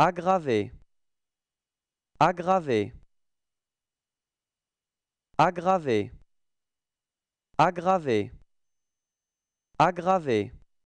Aggraver. Aggraver. Aggraver. Aggraver. Aggraver.